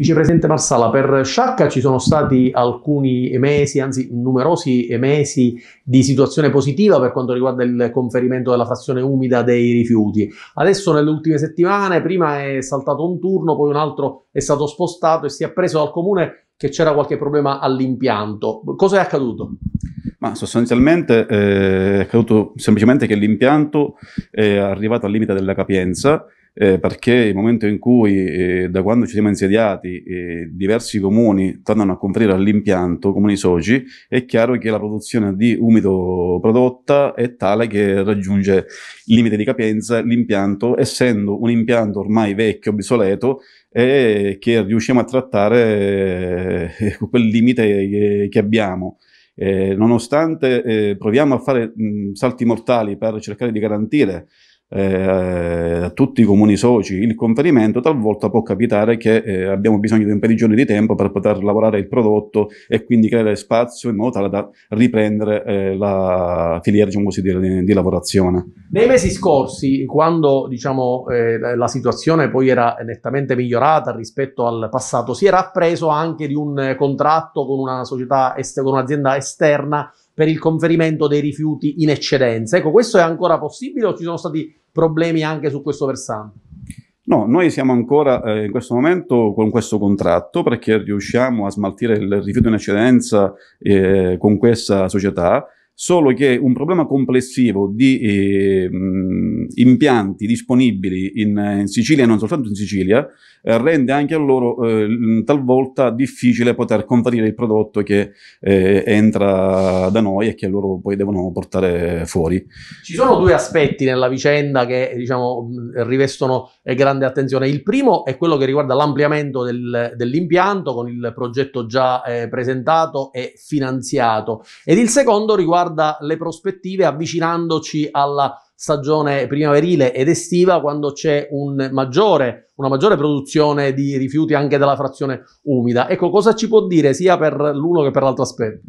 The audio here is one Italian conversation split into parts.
Vicepresidente Marsala, per Sciacca ci sono stati alcuni mesi, anzi numerosi mesi di situazione positiva per quanto riguarda il conferimento della frazione umida dei rifiuti. Adesso nelle ultime settimane, prima è saltato un turno, poi un altro è stato spostato e si è appreso dal comune che c'era qualche problema all'impianto. Cosa è accaduto? Ma sostanzialmente eh, è accaduto semplicemente che l'impianto è arrivato al limite della capienza eh, perché il momento in cui, eh, da quando ci siamo insediati, eh, diversi comuni tornano a conferire all'impianto, comuni soci, è chiaro che la produzione di umido prodotta è tale che raggiunge il limite di capienza, l'impianto, essendo un impianto ormai vecchio, obsoleto, e che riusciamo a trattare eh, quel limite che, che abbiamo. Eh, nonostante eh, proviamo a fare mh, salti mortali per cercare di garantire eh, tutti i comuni soci il conferimento, talvolta può capitare che eh, abbiamo bisogno di un periodo di tempo per poter lavorare il prodotto e quindi creare spazio in modo tale da riprendere eh, la filiera diciamo così, di, di, lavorazione. Nei mesi scorsi, quando diciamo, eh, la situazione poi era nettamente migliorata rispetto al passato, si era appreso anche di un contratto con una società, est- con un'azienda esterna per il conferimento dei rifiuti in eccedenza. Ecco, questo è ancora possibile o ci sono stati problemi anche su questo versante? No, noi siamo ancora eh, in questo momento con questo contratto perché riusciamo a smaltire il rifiuto in eccedenza eh, con questa società solo che un problema complessivo di eh, impianti disponibili in, in, Sicilia e non soltanto in Sicilia eh, rende anche a loro eh, talvolta difficile poter comparire il prodotto che eh, entra da noi e che loro poi devono portare fuori. Ci sono due aspetti nella vicenda che diciamo, rivestono eh, grande attenzione. Il primo è quello che riguarda l'ampliamento del, dell'impianto con il progetto già eh, presentato e finanziato ed il secondo riguarda riguarda le prospettive, avvicinandoci alla stagione primaverile ed estiva, quando c'è un maggiore una maggiore produzione di rifiuti anche della frazione umida. Ecco, cosa ci può dire sia per l'uno che per l'altro aspetto?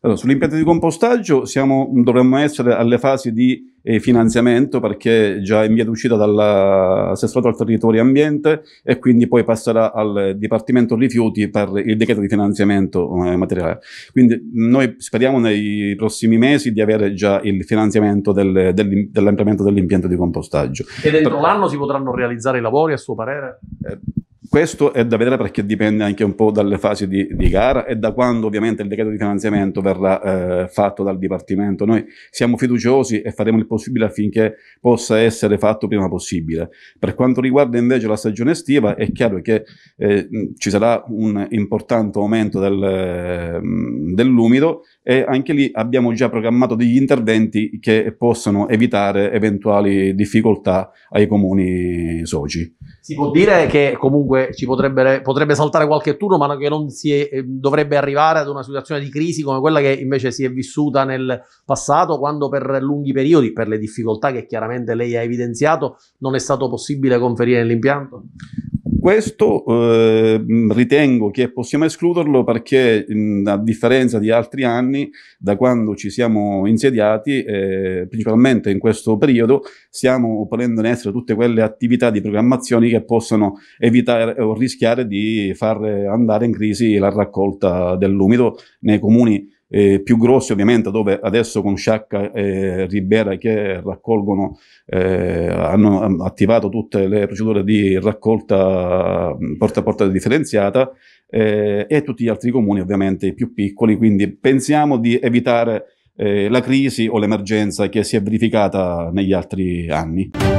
Allora, sull'impianto di compostaggio siamo, dovremmo essere alle fasi di eh, finanziamento perché già in via d'uscita dall'assessorato al territorio e ambiente e quindi poi passerà al Dipartimento Rifiuti per il decreto di finanziamento eh, materiale. Quindi noi speriamo nei prossimi mesi di avere già il finanziamento del, del, dell'ampliamento dell'impianto di compostaggio. E dentro Però, l'anno si potranno realizzare i lavori a suo parere? galera é, questo è da vedere perché dipende anche un po' dalle fasi di, di gara e da quando ovviamente il decreto di finanziamento verrà eh, fatto dal Dipartimento. Noi siamo fiduciosi e faremo il possibile affinché possa essere fatto prima possibile. Per quanto riguarda invece la stagione estiva, è chiaro che eh, ci sarà un importante aumento del, mm, dell'umido e anche lì abbiamo già programmato degli interventi che possano evitare eventuali difficoltà ai comuni soci. Si può dire che comunque comunque ci potrebbe, potrebbe saltare qualche turno, ma che non si è, eh, dovrebbe arrivare ad una situazione di crisi come quella che invece si è vissuta nel passato, quando per lunghi periodi, per le difficoltà che chiaramente lei ha evidenziato, non è stato possibile conferire l'impianto? questo eh, ritengo che possiamo escluderlo perché mh, a differenza di altri anni, da quando ci siamo insediati, eh, principalmente in questo periodo, stiamo ponendo in essere tutte quelle attività di programmazione che possono evitare o rischiare di far andare in crisi la raccolta dell'umido nei comuni eh, più grossi ovviamente dove adesso con Sciacca e Ribera che raccolgono eh, hanno ehm, attivato tutte le procedure di raccolta porta a porta differenziata eh, e tutti gli altri comuni ovviamente più piccoli quindi pensiamo di evitare eh, la crisi o l'emergenza che si è verificata negli altri anni.